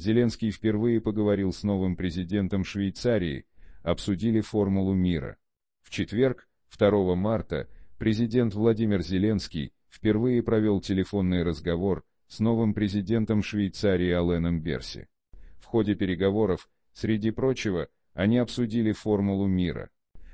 Зеленский впервые поговорил с новым президентом Швейцарии, обсудили формулу мира. В четверг, 2 марта, президент Владимир Зеленский впервые провел телефонный разговор с новым президентом Швейцарии Аленом Берси. В ходе переговоров, среди прочего, они обсудили формулу мира.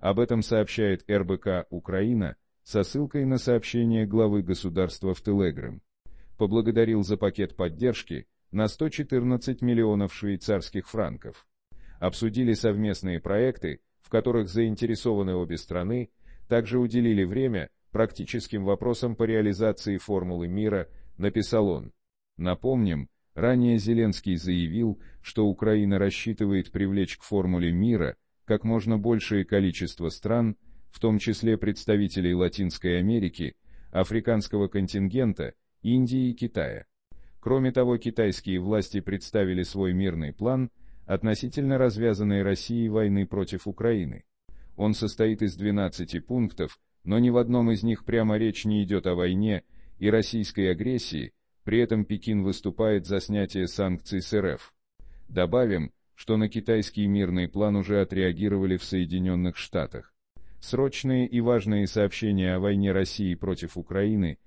Об этом сообщает РБК «Украина» со ссылкой на сообщение главы государства в Телеграм. Поблагодарил за пакет поддержки, на 114 миллионов швейцарских франков. Обсудили совместные проекты, в которых заинтересованы обе страны, также уделили время практическим вопросам по реализации формулы мира, написал он. Напомним, ранее Зеленский заявил, что Украина рассчитывает привлечь к формуле мира как можно большее количество стран, в том числе представителей Латинской Америки, африканского контингента, Индии и Китая. Кроме того, китайские власти представили свой мирный план относительно развязанной России войны против Украины. Он состоит из 12 пунктов, но ни в одном из них прямо речь не идет о войне и российской агрессии, при этом Пекин выступает за снятие санкций с РФ. Добавим, что на китайский мирный план уже отреагировали в Соединенных Штатах. Срочные и важные сообщения о войне России против Украины –